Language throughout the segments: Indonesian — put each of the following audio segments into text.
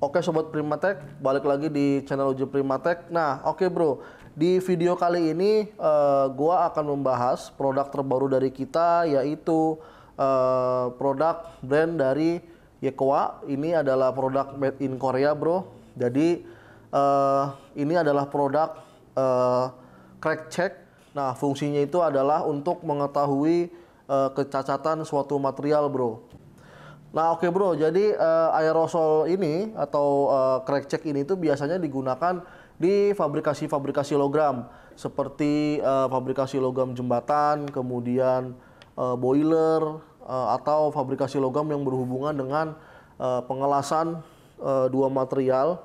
Oke sobat Primatek, balik lagi di channel Uji Primatek. Nah, oke bro, di video kali ini uh, gua akan membahas produk terbaru dari kita yaitu uh, produk brand dari Yekoa. Ini adalah produk made in Korea, bro. Jadi uh, ini adalah produk uh, crack check. Nah, fungsinya itu adalah untuk mengetahui uh, kecacatan suatu material, bro. Nah, oke okay bro, jadi uh, aerosol ini atau uh, crack check ini itu biasanya digunakan di fabrikasi-fabrikasi logam seperti uh, fabrikasi logam jembatan, kemudian uh, boiler uh, atau fabrikasi logam yang berhubungan dengan uh, pengelasan uh, dua material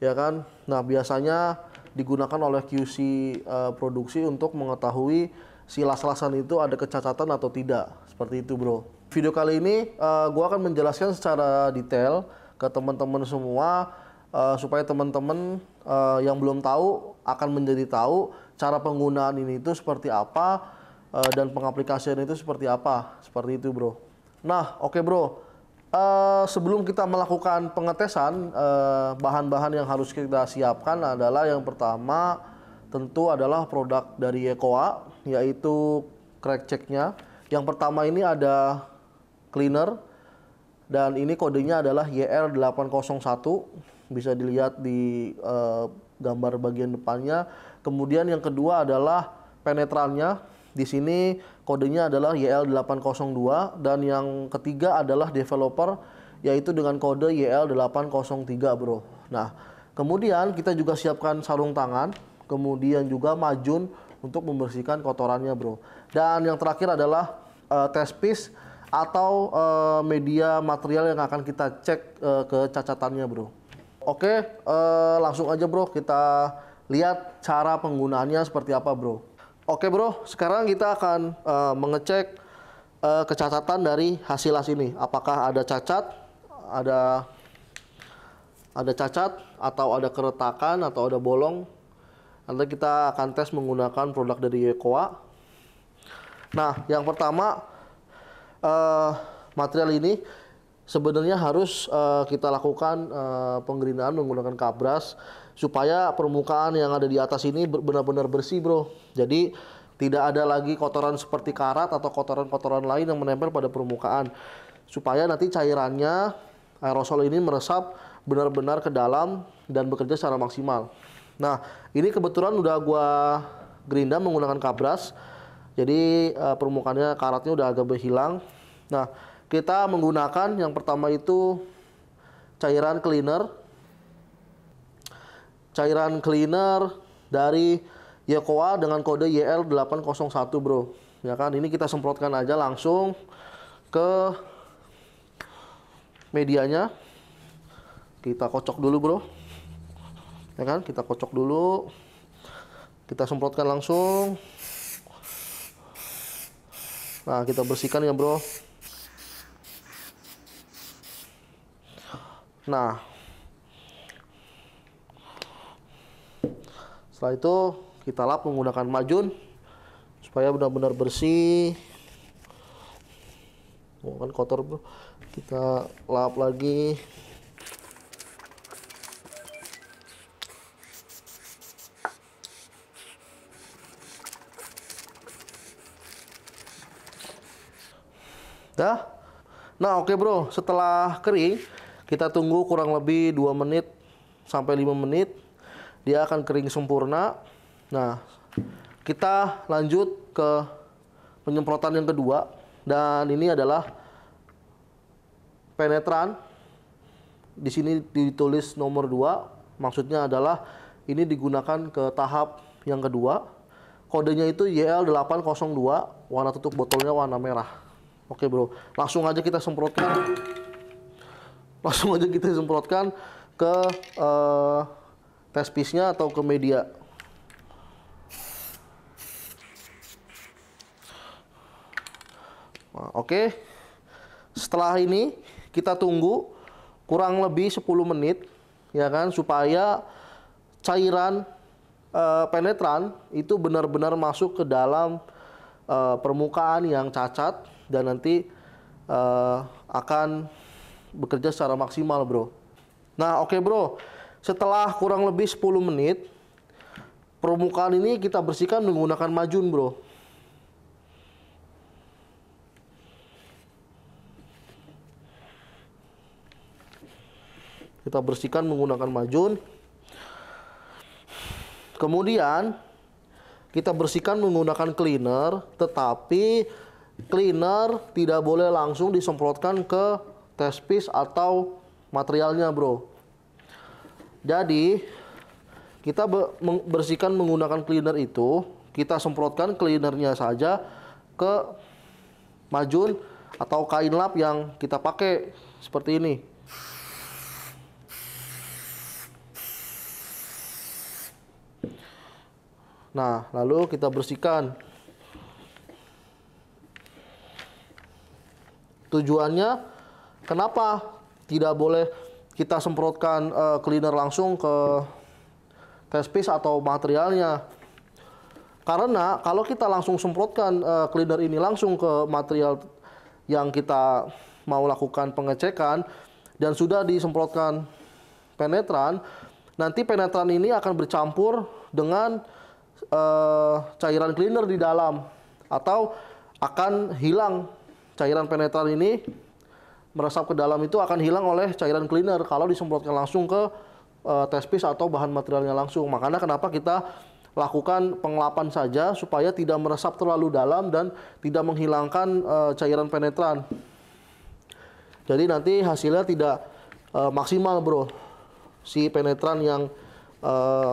ya kan. Nah, biasanya digunakan oleh QC uh, produksi untuk mengetahui si las-lasan itu ada kecacatan atau tidak. Seperti itu, Bro. Video kali ini uh, gua akan menjelaskan secara detail ke teman-teman semua uh, supaya teman-teman uh, yang belum tahu akan menjadi tahu cara penggunaan ini itu seperti apa uh, dan pengaplikasian itu seperti apa. Seperti itu, Bro. Nah, oke, okay, Bro. Uh, sebelum kita melakukan pengetesan, bahan-bahan uh, bahan -bahan yang harus kita siapkan adalah yang pertama tentu adalah produk dari Yekoa yaitu crack checknya. Yang pertama ini ada cleaner dan ini kodenya adalah YR801 bisa dilihat di uh, gambar bagian depannya. Kemudian yang kedua adalah penetrannya. Di sini kodenya adalah YL802 dan yang ketiga adalah developer yaitu dengan kode YL803, Bro. Nah, kemudian kita juga siapkan sarung tangan kemudian juga majun untuk membersihkan kotorannya, bro. Dan yang terakhir adalah uh, test piece atau uh, media material yang akan kita cek uh, cacatannya bro. Oke, uh, langsung aja, bro. Kita lihat cara penggunaannya seperti apa, bro. Oke, bro. Sekarang kita akan uh, mengecek uh, kecacatan dari hasil las ini. Apakah ada cacat, ada ada cacat atau ada keretakan atau ada bolong Nanti kita akan tes menggunakan produk dari Yekoa. Nah, yang pertama uh, material ini sebenarnya harus uh, kita lakukan uh, eh, penggerindaan menggunakan kabras supaya permukaan yang ada di atas ini benar-benar bersih, Bro. Jadi tidak ada lagi kotoran seperti karat atau kotoran-kotoran lain yang menempel pada permukaan supaya nanti cairannya aerosol ini meresap benar-benar ke dalam dan bekerja secara maksimal. Nah, ini kebetulan udah gua gerinda menggunakan kabras. Jadi uh, permukaannya karatnya udah agak berhilang. Nah, kita menggunakan yang pertama itu cairan cleaner. Cairan cleaner dari Yokoa dengan kode YL801, Bro. Ya kan, ini kita semprotkan aja langsung ke medianya. Kita kocok dulu, Bro ya kan kita kocok dulu kita semprotkan langsung nah kita bersihkan ya bro nah setelah itu kita lap menggunakan majun supaya benar-benar bersih bukan kotor bro kita lap lagi Dah. Nah, oke okay bro, setelah kering kita tunggu kurang lebih 2 menit sampai 5 menit. Dia akan kering sempurna. Nah, kita lanjut ke penyemprotan yang kedua dan ini adalah penetran. Di sini ditulis nomor 2, maksudnya adalah ini digunakan ke tahap yang kedua. Kodenya itu YL802, warna tutup botolnya warna merah. Oke bro, langsung aja kita semprotkan, langsung aja kita semprotkan ke uh, test piece-nya atau ke media. Nah, Oke, okay. setelah ini kita tunggu kurang lebih 10 menit, ya kan, supaya cairan uh, penetran itu benar-benar masuk ke dalam uh, permukaan yang cacat dan nanti uh, akan bekerja secara maksimal, bro. Nah, oke okay, bro, setelah kurang lebih 10 menit, permukaan ini kita bersihkan menggunakan majun, bro. Kita bersihkan menggunakan majun. Kemudian kita bersihkan menggunakan cleaner, tetapi cleaner tidak boleh langsung disemprotkan ke test piece atau materialnya bro jadi kita bersihkan menggunakan cleaner itu kita semprotkan cleanernya saja ke majun atau kain lap yang kita pakai seperti ini nah lalu kita bersihkan Tujuannya kenapa tidak boleh kita semprotkan uh, eh, cleaner langsung ke test piece atau materialnya? Karena kalau kita langsung semprotkan uh, eh, cleaner ini langsung ke material yang kita mau lakukan pengecekan dan sudah disemprotkan penetran, nanti penetran ini akan bercampur dengan uh, cairan cleaner di dalam atau akan hilang cairan penetran ini meresap ke dalam itu akan hilang oleh cairan cleaner kalau disemprotkan langsung ke uh, eh, tespis atau bahan materialnya langsung. Makanya kenapa kita lakukan pengelapan saja supaya tidak meresap terlalu dalam dan tidak menghilangkan uh, cairan penetran. Jadi nanti hasilnya tidak uh, maksimal, Bro. Si penetran yang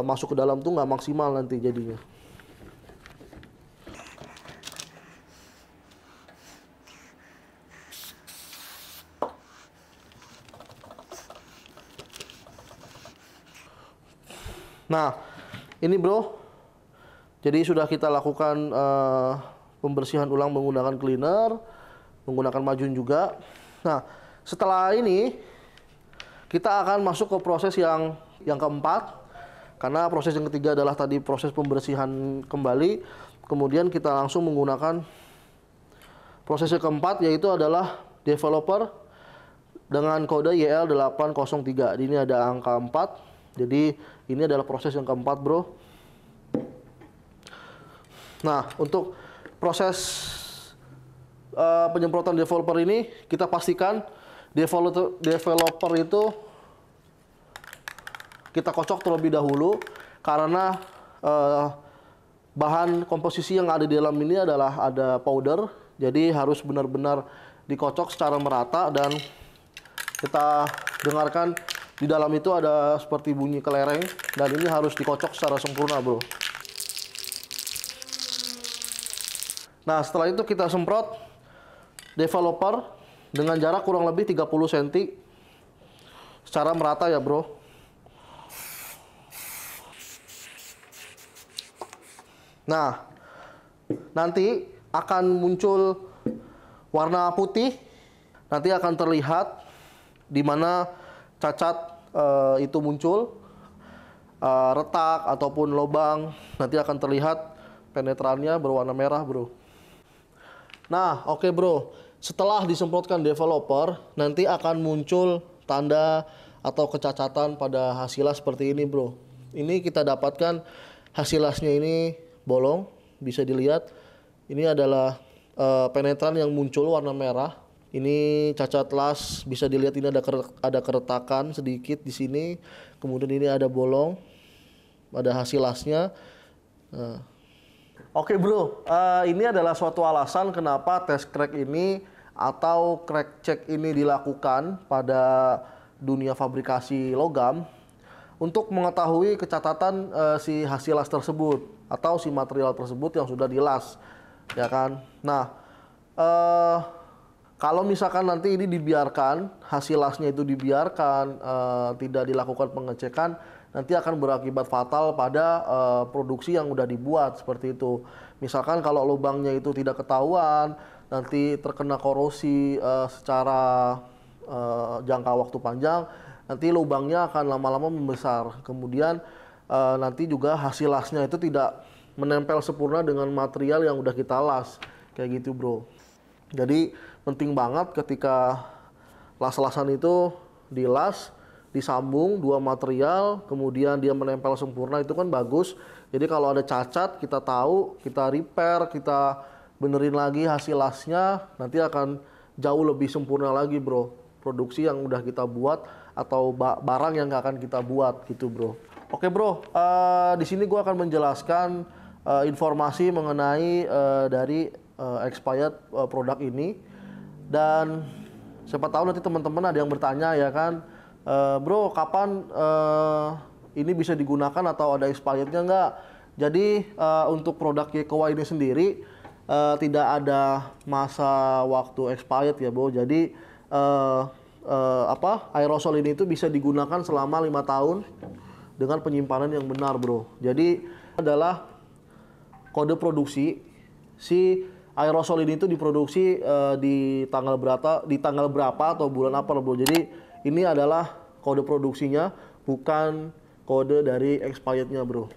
masuk ke dalam tuh nggak maksimal nanti jadinya. Nah, ini bro, jadi sudah kita lakukan uh, pembersihan ulang menggunakan cleaner, menggunakan majun juga. Nah, setelah ini kita akan masuk ke proses yang yang keempat, karena proses yang ketiga adalah tadi proses pembersihan kembali. Kemudian kita langsung menggunakan proses yang keempat yaitu adalah developer dengan kode YL803. ini ada angka 4, jadi ini adalah proses yang keempat, bro. Nah, untuk proses uh, penyemprotan developer ini, kita pastikan developer, itu kita kocok terlebih dahulu karena uh, bahan komposisi yang ada di dalam ini adalah ada powder, jadi harus benar-benar dikocok secara merata dan kita dengarkan di dalam itu ada seperti bunyi kelereng dan ini harus dikocok secara sempurna, Bro. Nah, setelah itu kita semprot developer dengan jarak kurang lebih 30 cm secara merata ya, Bro. Nah, nanti akan muncul warna putih. Nanti akan terlihat di mana cacat uh, itu muncul, uh, retak ataupun lobang, nanti akan terlihat penetrannya berwarna merah, bro. Nah, oke okay, bro. Setelah disemprotkan developer, nanti akan muncul tanda atau kecacatan pada hasilnya seperti ini, bro. Ini kita dapatkan hasilnya ini bolong, bisa dilihat. Ini adalah uh, penetran yang muncul warna merah ini cacat las bisa dilihat ini ada ada keretakan sedikit di sini. Kemudian ini ada bolong pada hasil lasnya. Nah. Oke bro, uh, ini adalah suatu alasan kenapa tes crack ini atau crack check ini dilakukan pada dunia fabrikasi logam untuk mengetahui kecatatan uh, si hasil las tersebut atau si material tersebut yang sudah dilas, ya kan? Nah, uh, kalau misalkan nanti ini dibiarkan, hasil lasnya itu dibiarkan, uh, tidak dilakukan pengecekan, nanti akan berakibat fatal pada uh, produksi yang sudah dibuat seperti itu. Misalkan kalau lubangnya itu tidak ketahuan, nanti terkena korosi uh, secara uh, jangka waktu panjang, nanti lubangnya akan lama-lama membesar. Kemudian uh, nanti juga hasil lasnya itu tidak menempel sempurna dengan material yang sudah kita las. Kayak gitu, Bro. Jadi penting banget ketika las-lasan itu dilas, disambung dua material, kemudian dia menempel sempurna itu kan bagus. Jadi kalau ada cacat kita tahu, kita repair, kita benerin lagi hasil lasnya, nanti akan jauh lebih sempurna lagi bro. Produksi yang udah kita buat atau barang yang akan kita buat gitu bro. Oke bro, uh, di sini gue akan menjelaskan uh, informasi mengenai uh, dari uh, expired uh, produk ini dan siapa tahu nanti teman-teman ada yang bertanya ya kan e, bro kapan e, ini bisa digunakan atau ada expirednya nggak jadi e, untuk produk Yekowa ini sendiri e, tidak ada masa waktu expired ya bro jadi e, e, apa aerosol ini itu bisa digunakan selama lima tahun dengan penyimpanan yang benar bro jadi adalah kode produksi si aerosol ini itu diproduksi uh, di tanggal berapa di tanggal berapa atau bulan apa loh bro jadi ini adalah kode produksinya bukan kode dari expirednya bro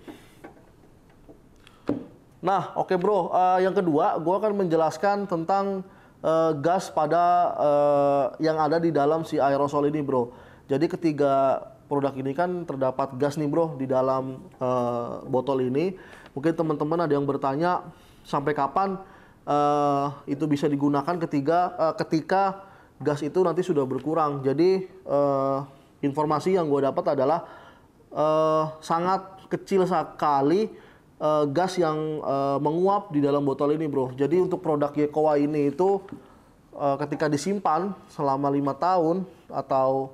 nah oke okay, bro uh, yang kedua gue akan menjelaskan tentang uh, gas pada uh, yang ada di dalam si aerosol ini bro jadi ketiga produk ini kan terdapat gas nih bro di dalam uh, botol ini. Mungkin teman-teman ada yang bertanya sampai kapan uh, itu bisa digunakan ketika uh, eh, ketika gas itu nanti sudah berkurang. Jadi uh, informasi yang gue dapat adalah uh, sangat kecil sekali uh, gas yang uh, menguap di dalam botol ini, bro. Jadi untuk produk Yekowa ini itu uh, ketika disimpan selama lima tahun atau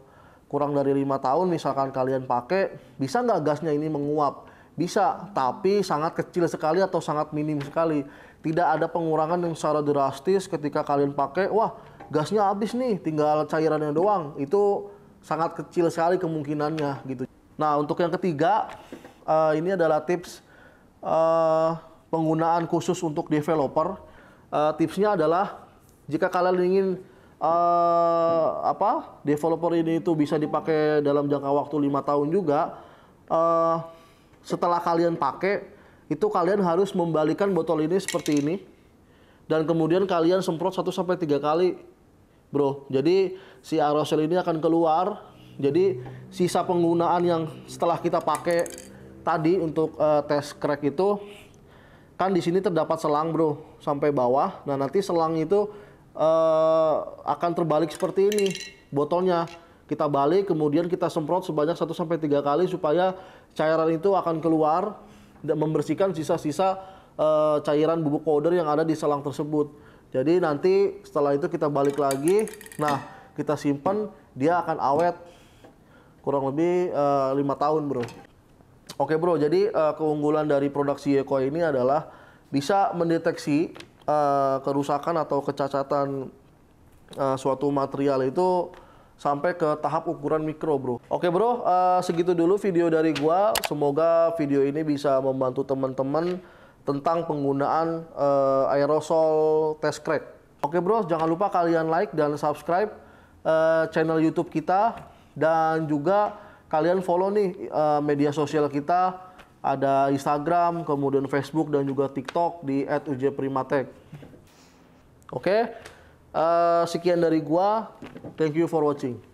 kurang dari lima tahun, misalkan kalian pakai, bisa nggak gasnya ini menguap? Bisa, tapi sangat kecil sekali atau sangat minim sekali. Tidak ada pengurangan yang secara drastis ketika kalian pakai, wah gasnya habis nih, tinggal cairannya doang. Itu sangat kecil sekali kemungkinannya gitu. Nah untuk yang ketiga, uh, ini adalah tips uh, penggunaan khusus untuk developer. Uh, tipsnya adalah jika kalian ingin uh, apa developer ini itu bisa dipakai dalam jangka waktu lima tahun juga uh, setelah kalian pakai itu kalian harus membalikan botol ini seperti ini dan kemudian kalian semprot 1 sampai 3 kali. Bro, jadi si aerosol ini akan keluar. Jadi sisa penggunaan yang setelah kita pakai tadi untuk uh, tes crack itu kan di sini terdapat selang, Bro, sampai bawah. Nah, nanti selang itu uh, akan terbalik seperti ini botolnya. Kita balik kemudian kita semprot sebanyak 1 sampai 3 kali supaya cairan itu akan keluar membersihkan sisa-sisa uh, cairan bubuk powder yang ada di selang tersebut. Jadi nanti setelah itu kita balik lagi, nah kita simpan dia akan awet kurang lebih eh, lima uh, tahun bro. Oke bro, jadi uh, keunggulan dari produk Sieco ini adalah bisa mendeteksi uh, kerusakan atau kecacatan uh, suatu material itu sampai ke tahap ukuran mikro bro. Oke bro, uh, segitu dulu video dari gua. Semoga video ini bisa membantu teman-teman tentang penggunaan uh, aerosol test crack. Oke bro, jangan lupa kalian like dan subscribe uh, channel YouTube kita dan juga kalian follow nih uh, media sosial kita ada Instagram, kemudian Facebook dan juga TikTok di @ujprimatek. Oke. Okay? Eh, sekian dari gua. Thank you for watching.